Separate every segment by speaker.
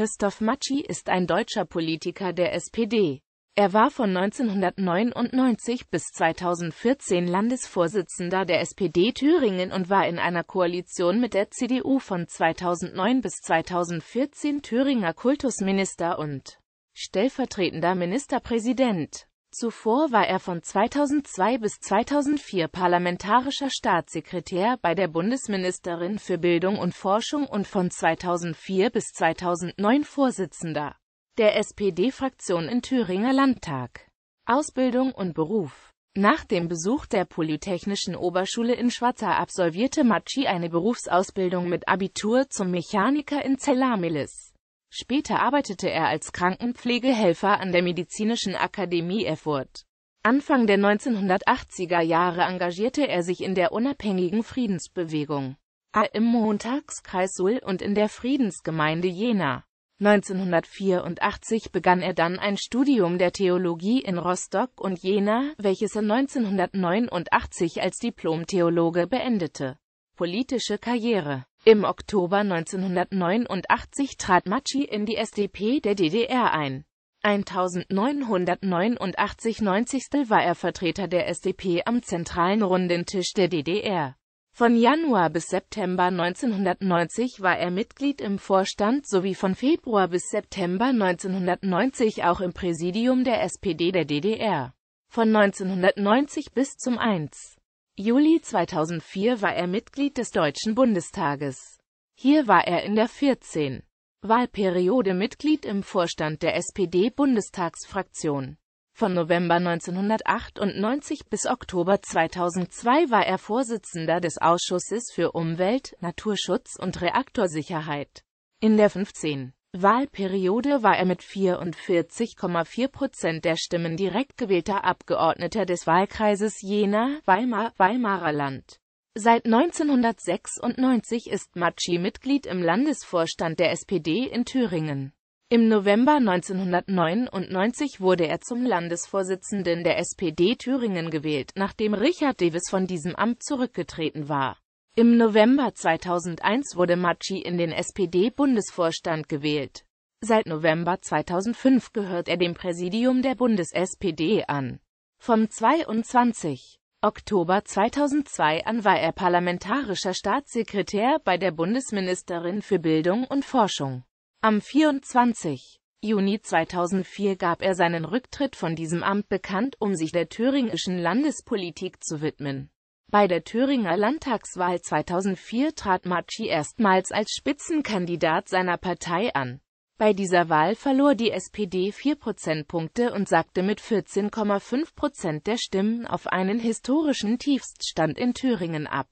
Speaker 1: Christoph Matschi ist ein deutscher Politiker der SPD. Er war von 1999 bis 2014 Landesvorsitzender der SPD Thüringen und war in einer Koalition mit der CDU von 2009 bis 2014 Thüringer Kultusminister und stellvertretender Ministerpräsident. Zuvor war er von 2002 bis 2004 parlamentarischer Staatssekretär bei der Bundesministerin für Bildung und Forschung und von 2004 bis 2009 Vorsitzender der SPD-Fraktion in Thüringer Landtag. Ausbildung und Beruf Nach dem Besuch der Polytechnischen Oberschule in Schwarzer absolvierte Matschi eine Berufsausbildung mit Abitur zum Mechaniker in Zellamilis. Später arbeitete er als Krankenpflegehelfer an der Medizinischen Akademie Erfurt. Anfang der 1980er Jahre engagierte er sich in der unabhängigen Friedensbewegung A im Montagskreis Suhl und in der Friedensgemeinde Jena. 1984 begann er dann ein Studium der Theologie in Rostock und Jena, welches er 1989 als Diplom-Theologe beendete. Politische Karriere im Oktober 1989 trat Matschi in die SDP der DDR ein. 1989 90. war er Vertreter der SDP am zentralen Rundentisch der DDR. Von Januar bis September 1990 war er Mitglied im Vorstand sowie von Februar bis September 1990 auch im Präsidium der SPD der DDR. Von 1990 bis zum 1. Juli 2004 war er Mitglied des Deutschen Bundestages. Hier war er in der 14. Wahlperiode Mitglied im Vorstand der SPD-Bundestagsfraktion. Von November 1998 bis Oktober 2002 war er Vorsitzender des Ausschusses für Umwelt, Naturschutz und Reaktorsicherheit. In der 15. Wahlperiode war er mit 44,4 Prozent der Stimmen direkt gewählter Abgeordneter des Wahlkreises Jena, Weimar, Weimarer Land. Seit 1996 ist Matschi Mitglied im Landesvorstand der SPD in Thüringen. Im November 1999 wurde er zum Landesvorsitzenden der SPD Thüringen gewählt, nachdem Richard Davis von diesem Amt zurückgetreten war im November 2001 wurde Matschi in den SPD-Bundesvorstand gewählt. Seit November 2005 gehört er dem Präsidium der Bundes-SPD an. Vom 22. Oktober 2002 an war er parlamentarischer Staatssekretär bei der Bundesministerin für Bildung und Forschung. Am 24. Juni 2004 gab er seinen Rücktritt von diesem Amt bekannt, um sich der thüringischen Landespolitik zu widmen bei der Thüringer Landtagswahl 2004 trat Matschi erstmals als Spitzenkandidat seiner Partei an. Bei dieser Wahl verlor die SPD 4 Prozentpunkte und sagte mit 14,5 Prozent der Stimmen auf einen historischen Tiefststand in Thüringen ab.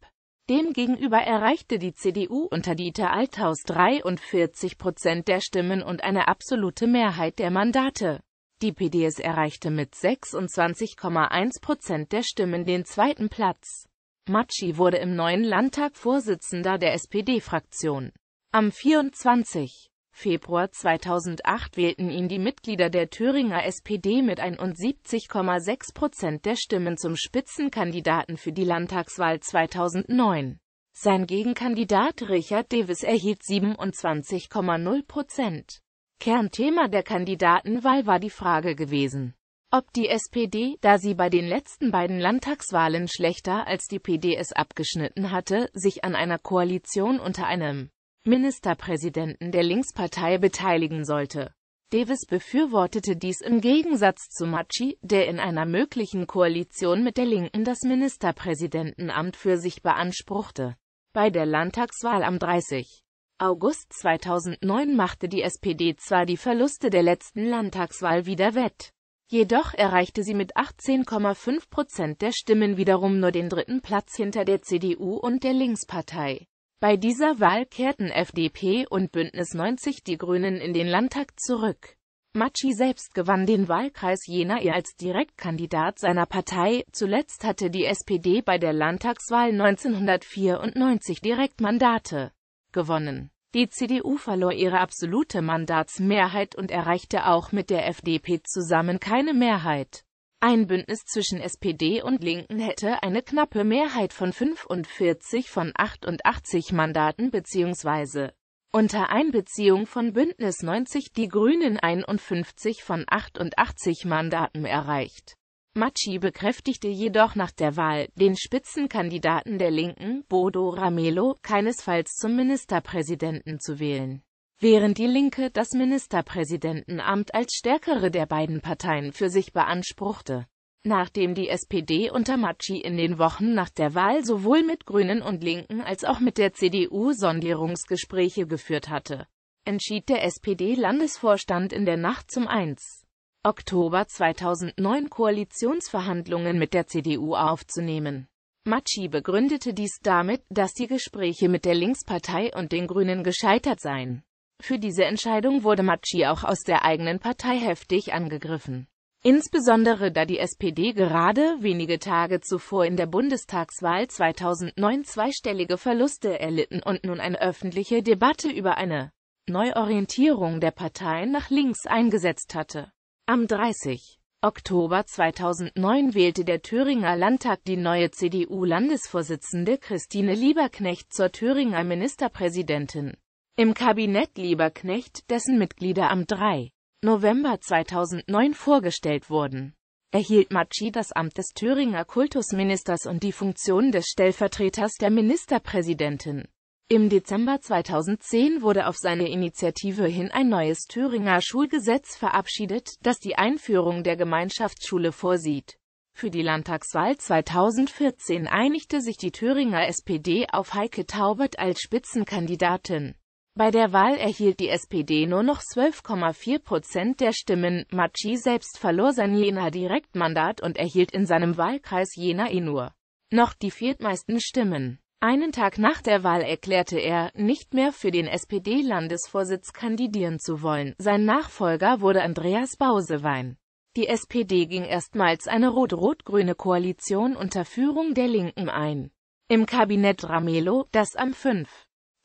Speaker 1: Demgegenüber erreichte die CDU unter Dieter Althaus 43 Prozent der Stimmen und eine absolute Mehrheit der Mandate. Die PDS erreichte mit 26,1 Prozent der Stimmen den zweiten Platz. Matschi wurde im neuen Landtag Vorsitzender der SPD-Fraktion. Am 24. Februar 2008 wählten ihn die Mitglieder der Thüringer SPD mit 71,6 Prozent der Stimmen zum Spitzenkandidaten für die Landtagswahl 2009. Sein Gegenkandidat Richard Davis erhielt 27,0 Prozent. Kernthema der Kandidatenwahl war die Frage gewesen, ob die SPD, da sie bei den letzten beiden Landtagswahlen schlechter als die PDS abgeschnitten hatte, sich an einer Koalition unter einem Ministerpräsidenten der Linkspartei beteiligen sollte. Davis befürwortete dies im Gegensatz zu Machi, der in einer möglichen Koalition mit der Linken das Ministerpräsidentenamt für sich beanspruchte. Bei der Landtagswahl am 30. August 2009 machte die SPD zwar die Verluste der letzten Landtagswahl wieder wett, jedoch erreichte sie mit 18,5 Prozent der Stimmen wiederum nur den dritten Platz hinter der CDU und der Linkspartei. Bei dieser Wahl kehrten FDP und Bündnis 90 die Grünen in den Landtag zurück. Matschi selbst gewann den Wahlkreis Jena ihr als Direktkandidat seiner Partei, zuletzt hatte die SPD bei der Landtagswahl 1994 Direktmandate gewonnen. Die CDU verlor ihre absolute Mandatsmehrheit und erreichte auch mit der FDP zusammen keine Mehrheit. Ein Bündnis zwischen SPD und Linken hätte eine knappe Mehrheit von 45 von 88 Mandaten bzw. unter Einbeziehung von Bündnis 90 Die Grünen 51 von 88 Mandaten erreicht Matschi bekräftigte jedoch nach der Wahl, den Spitzenkandidaten der Linken, Bodo Ramelo, keinesfalls zum Ministerpräsidenten zu wählen. Während die Linke das Ministerpräsidentenamt als stärkere der beiden Parteien für sich beanspruchte. Nachdem die SPD unter Matschi in den Wochen nach der Wahl sowohl mit Grünen und Linken als auch mit der CDU Sondierungsgespräche geführt hatte, entschied der SPD-Landesvorstand in der Nacht zum 1. Oktober 2009 Koalitionsverhandlungen mit der CDU aufzunehmen. Matschi begründete dies damit, dass die Gespräche mit der Linkspartei und den Grünen gescheitert seien. Für diese Entscheidung wurde Matschi auch aus der eigenen Partei heftig angegriffen. Insbesondere da die SPD gerade wenige Tage zuvor in der Bundestagswahl 2009 zweistellige Verluste erlitten und nun eine öffentliche Debatte über eine Neuorientierung der Parteien nach links eingesetzt hatte. Am 30. Oktober 2009 wählte der Thüringer Landtag die neue CDU-Landesvorsitzende Christine Lieberknecht zur Thüringer Ministerpräsidentin. Im Kabinett Lieberknecht, dessen Mitglieder am 3. November 2009 vorgestellt wurden, erhielt Matschi das Amt des Thüringer Kultusministers und die Funktion des Stellvertreters der Ministerpräsidentin. Im Dezember 2010 wurde auf seine Initiative hin ein neues Thüringer Schulgesetz verabschiedet, das die Einführung der Gemeinschaftsschule vorsieht. Für die Landtagswahl 2014 einigte sich die Thüringer SPD auf Heike Taubert als Spitzenkandidatin. Bei der Wahl erhielt die SPD nur noch 12,4 Prozent der Stimmen. Matschi selbst verlor sein Jena Direktmandat und erhielt in seinem Wahlkreis Jena eh nur noch die viertmeisten Stimmen. Einen Tag nach der Wahl erklärte er, nicht mehr für den SPD-Landesvorsitz kandidieren zu wollen. Sein Nachfolger wurde Andreas Bausewein. Die SPD ging erstmals eine rot-rot-grüne Koalition unter Führung der Linken ein. Im Kabinett Ramelo, das am 5.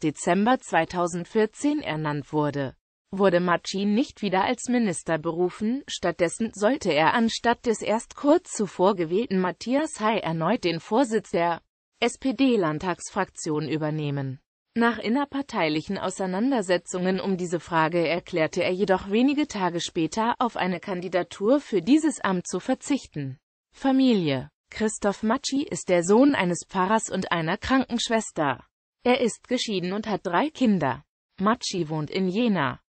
Speaker 1: Dezember 2014 ernannt wurde, wurde Machin nicht wieder als Minister berufen, stattdessen sollte er anstatt des erst kurz zuvor gewählten Matthias Hay erneut den Vorsitz der SPD-Landtagsfraktion übernehmen. Nach innerparteilichen Auseinandersetzungen um diese Frage erklärte er jedoch wenige Tage später, auf eine Kandidatur für dieses Amt zu verzichten. Familie Christoph Matschi ist der Sohn eines Pfarrers und einer Krankenschwester. Er ist geschieden und hat drei Kinder. Matschi wohnt in Jena.